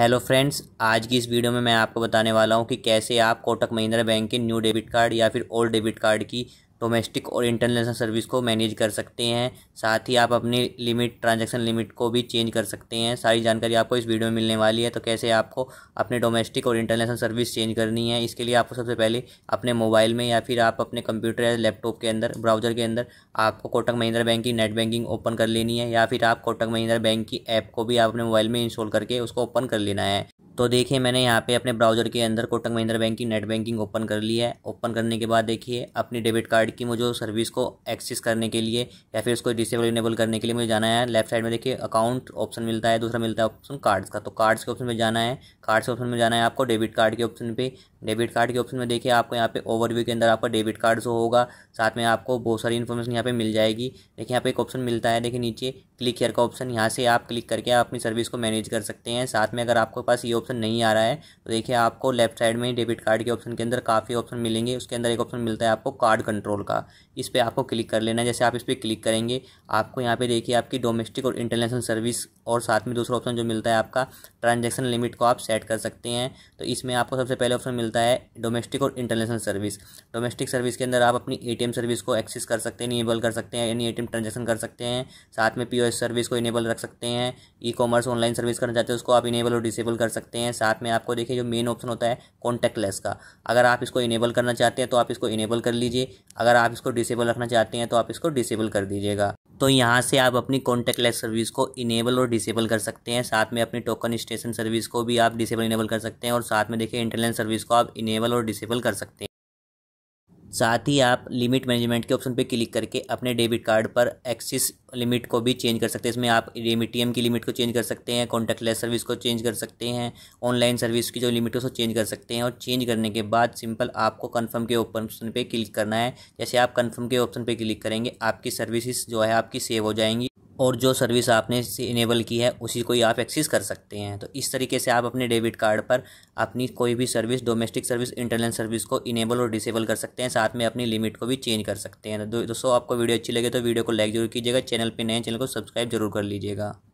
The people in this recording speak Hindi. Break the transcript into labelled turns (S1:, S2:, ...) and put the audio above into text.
S1: हेलो फ्रेंड्स आज की इस वीडियो में मैं आपको बताने वाला हूं कि कैसे आप कोटक महिंद्रा बैंक के न्यू डेबिट कार्ड या फिर ओल्ड डेबिट कार्ड की डोमेस्टिक और इंटरनेशनल सर्विस को मैनेज कर सकते हैं साथ ही आप अपनी लिमिट ट्रांजैक्शन लिमिट को भी चेंज कर सकते हैं सारी जानकारी आपको इस वीडियो में मिलने वाली है तो कैसे आपको अपने डोमेस्टिक और इंटरनेशनल सर्विस चेंज करनी है इसके लिए आपको सबसे पहले अपने मोबाइल में या फिर आप अपने कंप्यूटर या लैपटॉप के अंदर ब्राउजर के अंदर आपको कोटक महिंद्रा बैंक की नेट बैंकिंग ओपन कर लेनी है या फिर आप कोटक महिंद्रा बैंक की ऐप को भी आप अपने मोबाइल में इंस्टॉल करके उसको ओपन कर लेना है तो देखिए मैंने यहाँ पे अपने ब्राउज़र के अंदर कोटक महिंद्रा बैंक की नेट बैंकिंग ओपन कर ली है ओपन करने के बाद देखिए अपनी डेबिट कार्ड की मुझे सर्विस को एक्सेस करने के लिए या फिर उसको डिसेबल इनेबल करने के लिए मुझे जाना है लेफ्ट साइड में देखिए अकाउंट ऑप्शन मिलता है दूसरा मिलता है ऑप्शन कार्ड्स का तो कार्ड्स के ऑप्शन में जाना है कार्ड्स के ऑप्शन में जाना है आपको डेबिट कार्ड के ऑप्शन पर डेबिट कार्ड के ऑप्शन में देखिए आपको यहाँ पे ओवरव्यू के अंदर आपका डेबिट कार्ड जो होगा साथ में आपको बहुत सारी इन्फॉर्मेशन यहाँ पे मिल जाएगी देखिए यहाँ पे एक ऑप्शन मिलता है देखिए नीचे क्लिक हेयर का ऑप्शन यहाँ से आप क्लिक करके आप अपनी सर्विस को मैनेज कर सकते हैं साथ में अगर आपके पास ये ऑप्शन ऑप्शन नहीं आ रहा है तो देखिए आपको लेफ्ट साइड में डेबिट कार्ड के ऑप्शन के अंदर काफ़ी ऑप्शन मिलेंगे उसके अंदर एक ऑप्शन मिलता है आपको कार्ड कंट्रोल का इस पर आपको क्लिक कर लेना है जैसे आप इस पर क्लिक करेंगे आपको यहाँ पे देखिए आपकी डोमेस्टिक और इंटरनेशनल सर्विस और साथ में दूसरा ऑप्शन जो मिलता है आपका ट्रांजेक्शन लिमिट को आप सेट कर सकते हैं तो इसमें आपको सबसे पहले ऑप्शन मिलता है डोमेस्टिक और इंटरनेशनल सर्विस डोमेस्टिक सर्विस के अंदर आप अपनी ए सर्विस को एक्सेस कर सकते हैं इनेबल कर सकते हैं यानी ए ट्रांजेक्शन कर सकते हैं साथ में पी सर्विस को इनेबल रख सकते हैं ई कॉमर्स ऑनलाइन सर्विस करना चाहते हैं उसको आप इनेबल और डिसेबल कर सकते हैं हैं साथ में आपको देखिए जो मेन ऑप्शन होता है कॉन्टैक्टलेस का अगर आप इसको इनेबल करना चाहते हैं तो आप इसको इनेबल कर लीजिए अगर आप इसको डिसेबल रखना चाहते हैं तो आप इसको डिसेबल कर दीजिएगा तो यहाँ से आप अपनी कॉन्टैक्टलेस सर्विस को इनेबल और डिसेबल कर सकते हैं साथ में अपनी टोकन स्टेशन सर्विस को भी आप डिसेबल इनेबल कर सकते हैं और साथ में देखिए इंटरनेट सर्विस को आप इनेबल और डिसेबल कर सकते हैं साथ ही आप लिमिट मैनेजमेंट के ऑप्शन पे क्लिक करके अपने डेबिट कार्ड पर एक्सिस लिमिट को भी चेंज कर सकते हैं इसमें आप रेमिटीएम की लिमिट को चेंज कर सकते हैं लेस सर्विस को चेंज कर सकते हैं ऑनलाइन सर्विस की जो लिमिट है उसको चेंज कर सकते हैं और चेंज करने के बाद सिंपल आपको कन्फर्म के ऑप्शन पे क्लिक करना है जैसे आप कन्फर्म के ऑप्शन पे क्लिक करेंगे आपकी सर्विसेज जो है आपकी सेव हो जाएंगी और जो सर्विस आपने इनेबल की है उसी को ही आप एक्सेस कर सकते हैं तो इस तरीके से आप अपने डेबिट कार्ड पर अपनी कोई भी service domestic service internal service को इनेबल और डिसेबल कर सकते हैं साथ में अपनी लिमिट को भी चेंज कर सकते हैं तो दोस्तों आपको वीडियो अच्छी लगे तो वीडियो को लाइक जरूर कीजिएगा चैनल पर नए चैनल को सब्सक्राइब जरूर कर लीजिएगा